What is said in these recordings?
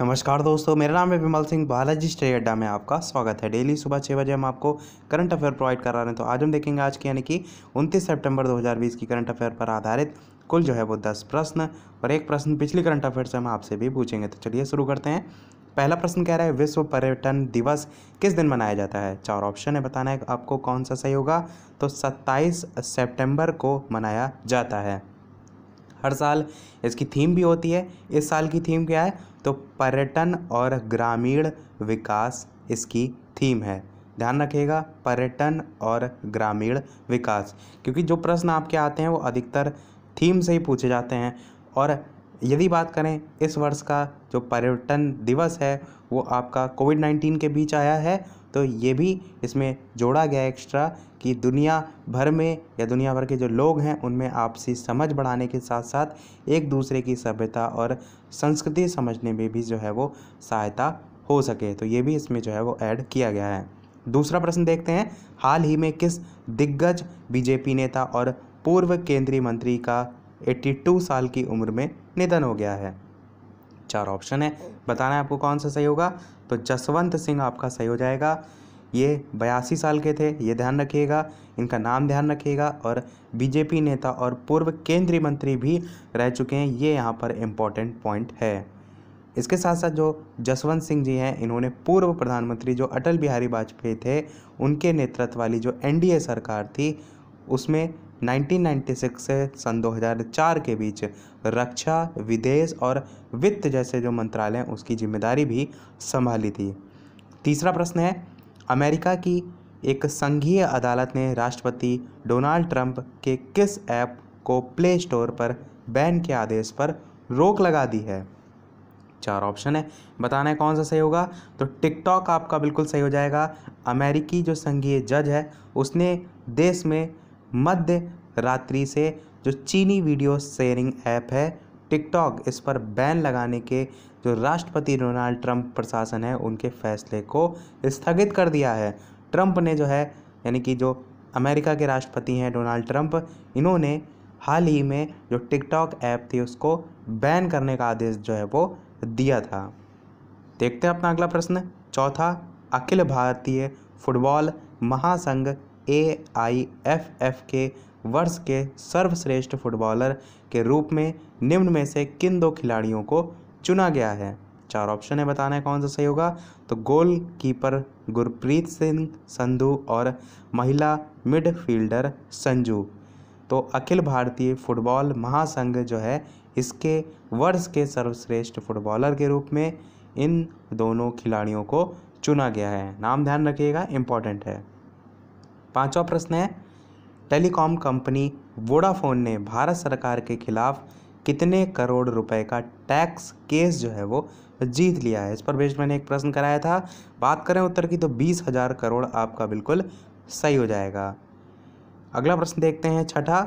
नमस्कार दोस्तों मेरा नाम है विमल सिंह बालाजी स्टडी अड्डा में आपका स्वागत है डेली सुबह छः बजे हम आपको करंट अफेयर प्रोवाइड करा रहे हैं तो आज हम देखेंगे आज की यानी कि 29 सितंबर 2020 की करंट अफेयर पर आधारित कुल जो है वो 10 प्रश्न और एक प्रश्न पिछली करंट अफेयर से हम आपसे भी पूछेंगे तो चलिए शुरू करते हैं पहला प्रश्न कह रहा है विश्व पर्यटन दिवस किस दिन मनाया जाता है चार ऑप्शन है बताना है आपको कौन सा सही होगा तो सत्ताईस सेप्टेम्बर को मनाया जाता है हर साल इसकी थीम भी होती है इस साल की थीम क्या है तो पर्यटन और ग्रामीण विकास इसकी थीम है ध्यान रखिएगा पर्यटन और ग्रामीण विकास क्योंकि जो प्रश्न आपके आते हैं वो अधिकतर थीम से ही पूछे जाते हैं और यदि बात करें इस वर्ष का जो पर्यटन दिवस है वो आपका कोविड नाइन्टीन के बीच आया है तो ये भी इसमें जोड़ा गया एक्स्ट्रा कि दुनिया भर में या दुनिया भर के जो लोग हैं उनमें आपसी समझ बढ़ाने के साथ साथ एक दूसरे की सभ्यता और संस्कृति समझने में भी जो है वो सहायता हो सके तो ये भी इसमें जो है वो ऐड किया गया है दूसरा प्रश्न देखते हैं हाल ही में किस दिग्गज बीजेपी नेता और पूर्व केंद्रीय मंत्री का 82 साल की उम्र में निधन हो गया है चार ऑप्शन है बताना है आपको कौन सा सही होगा तो जसवंत सिंह आपका सही हो जाएगा ये बयासी साल के थे ये ध्यान रखिएगा इनका नाम ध्यान रखिएगा और बीजेपी नेता और पूर्व केंद्रीय मंत्री भी रह चुके हैं ये यहाँ पर इम्पॉर्टेंट पॉइंट है इसके साथ साथ जो जसवंत सिंह जी हैं इन्होंने पूर्व प्रधानमंत्री जो अटल बिहारी वाजपेयी थे उनके नेतृत्व वाली जो एनडीए सरकार थी उसमें 1996 से सन 2004 के बीच रक्षा विदेश और वित्त जैसे जो मंत्रालय हैं उसकी जिम्मेदारी भी संभाली थी तीसरा प्रश्न है अमेरिका की एक संघीय अदालत ने राष्ट्रपति डोनाल्ड ट्रंप के किस ऐप को प्ले स्टोर पर बैन के आदेश पर रोक लगा दी है चार ऑप्शन है बताना है कौन सा सही होगा तो टिकटॉक आपका बिल्कुल सही हो जाएगा अमेरिकी जो संघीय जज है उसने देश में मध्य रात्रि से जो चीनी वीडियो शेयरिंग ऐप है टिकटॉक इस पर बैन लगाने के जो राष्ट्रपति डोनाल्ड ट्रंप प्रशासन है उनके फैसले को स्थगित कर दिया है ट्रंप ने जो है यानी कि जो अमेरिका के राष्ट्रपति हैं डोनाल्ड ट्रंप इन्होंने हाल ही में जो टिकटॉक ऐप थी उसको बैन करने का आदेश जो है वो दिया था देखते हैं अपना अगला प्रश्न चौथा अखिल भारतीय फुटबॉल महासंघ ए आई एफ एफ के वर्ष के सर्वश्रेष्ठ फुटबॉलर के रूप में निम्न में से किन दो खिलाड़ियों को चुना गया है चार ऑप्शन है बताना है कौन सा सही होगा तो गोल कीपर गुरप्रीत सिंह संधू और महिला मिडफील्डर संजू तो अखिल भारतीय फुटबॉल महासंघ जो है इसके वर्ष के सर्वश्रेष्ठ फुटबॉलर के रूप में इन दोनों खिलाड़ियों को चुना गया है नाम ध्यान रखिएगा इम्पॉर्टेंट है पाँचवा प्रश्न है टेलीकॉम कंपनी वोडाफोन ने भारत सरकार के खिलाफ कितने करोड़ रुपए का टैक्स केस जो है वो जीत लिया है इस पर बेस्ट मैंने एक प्रश्न कराया था बात करें उत्तर की तो बीस हजार करोड़ आपका बिल्कुल सही हो जाएगा अगला प्रश्न देखते हैं छठा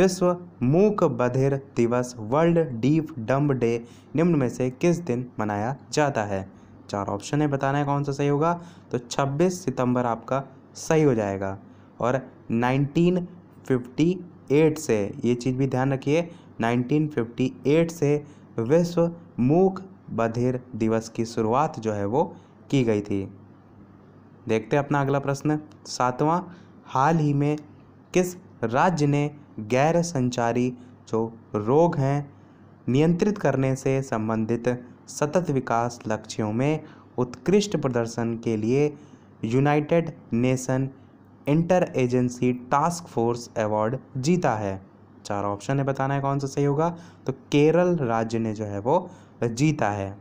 विश्व मूक बधिर दिवस वर्ल्ड डीप डम्ब डे निम्न में से किस दिन मनाया जाता है चार ऑप्शन है बताना है कौन सा सही होगा तो 26 सितंबर आपका सही हो जाएगा और 1958 से ये चीज़ भी ध्यान रखिए 1958 से विश्व मूक बधिर दिवस की शुरुआत जो है वो की गई थी देखते हैं अपना अगला प्रश्न सातवां हाल ही में किस राज्य ने गैर संचारी जो रोग हैं नियंत्रित करने से संबंधित सतत विकास लक्ष्यों में उत्कृष्ट प्रदर्शन के लिए United Nation Inter Agency Task Force award जीता है चार ऑप्शन है बताना है कौन सा सही होगा तो केरल राज्य ने जो है वो जीता है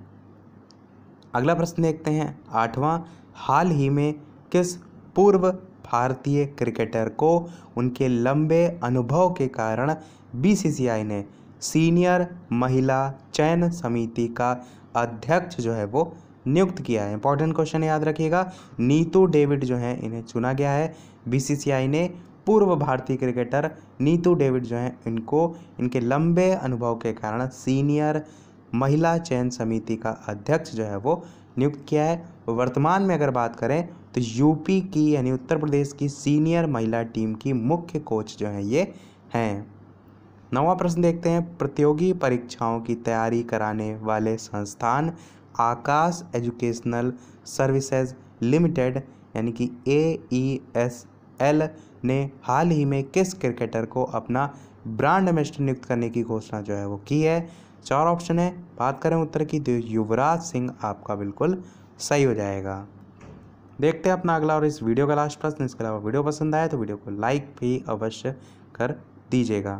अगला प्रश्न देखते हैं आठवां हाल ही में किस पूर्व भारतीय क्रिकेटर को उनके लंबे अनुभव के कारण बीसीसीआई ने सीनियर महिला चयन समिति का अध्यक्ष जो है वो नियुक्त किया है इंपॉर्टेंट क्वेश्चन याद रखिएगा नीतू डेविड जो है इन्हें चुना गया है बीसीसीआई ने पूर्व भारतीय क्रिकेटर नीतू डेविड जो हैं इनको इनके लंबे अनुभव के कारण सीनियर महिला चयन समिति का अध्यक्ष जो है वो नियुक्त किया है वर्तमान में अगर बात करें तो यूपी की यानी उत्तर प्रदेश की सीनियर महिला टीम की मुख्य कोच जो है ये हैं नवा प्रश्न देखते हैं प्रतियोगी परीक्षाओं की तैयारी कराने वाले संस्थान आकाश एजुकेशनल सर्विसेज लिमिटेड यानी कि ए ई एस एल ने हाल ही में किस क्रिकेटर को अपना ब्रांड एम्बेसडर नियुक्त करने की घोषणा जो है वो की है चार ऑप्शन है बात करें उत्तर की तो युवराज सिंह आपका बिल्कुल सही हो जाएगा देखते हैं अपना अगला और इस वीडियो का लास्ट प्रश्न इसके अलावा वीडियो पसंद आया तो वीडियो को लाइक भी अवश्य कर दीजिएगा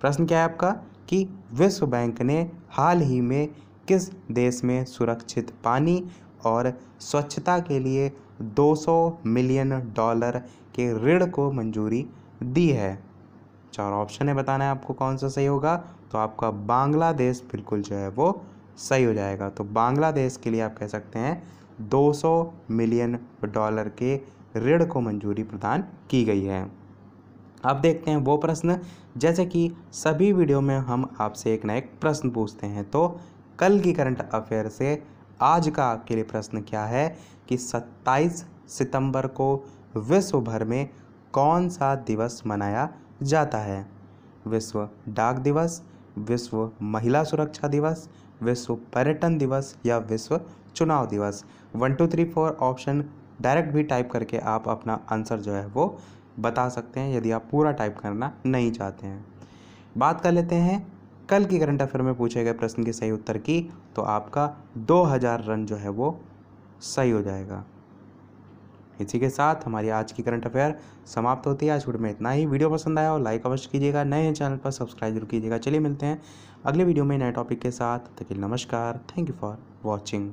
प्रश्न क्या है आपका कि विश्व बैंक ने हाल ही में किस देश में सुरक्षित पानी और स्वच्छता के लिए 200 मिलियन डॉलर के ऋण को मंजूरी दी है चार ऑप्शन है बताना है आपको कौन सा सही होगा तो आपका बांग्लादेश बिल्कुल जो है वो सही हो जाएगा तो बांग्लादेश के लिए आप कह सकते हैं 200 मिलियन डॉलर के ऋण को मंजूरी प्रदान की गई है अब देखते हैं वो प्रश्न जैसे कि सभी वीडियो में हम आपसे एक ना एक प्रश्न पूछते हैं तो कल की करंट अफेयर से आज का आपके लिए प्रश्न क्या है कि 27 सितंबर को विश्व भर में कौन सा दिवस मनाया जाता है विश्व डाक दिवस विश्व महिला सुरक्षा दिवस विश्व पर्यटन दिवस या विश्व चुनाव दिवस one two three four option direct भी टाइप करके आप अपना आंसर जो है वो बता सकते हैं यदि आप पूरा टाइप करना नहीं चाहते हैं बात कर लेते हैं कल की करंट अफेयर में पूछे गए प्रश्न के सही उत्तर की तो आपका 2000 रन जो है वो सही हो जाएगा इसी के साथ हमारी आज की करंट अफेयर समाप्त होती है आज वीडियो में इतना ही वीडियो पसंद आया हो लाइक अवश्य कीजिएगा नए हैं चैनल पर सब्सक्राइब जरूर कीजिएगा चलिए मिलते हैं अगले वीडियो में नए टॉपिक के साथ तकिल नमस्कार थैंक यू फॉर वॉचिंग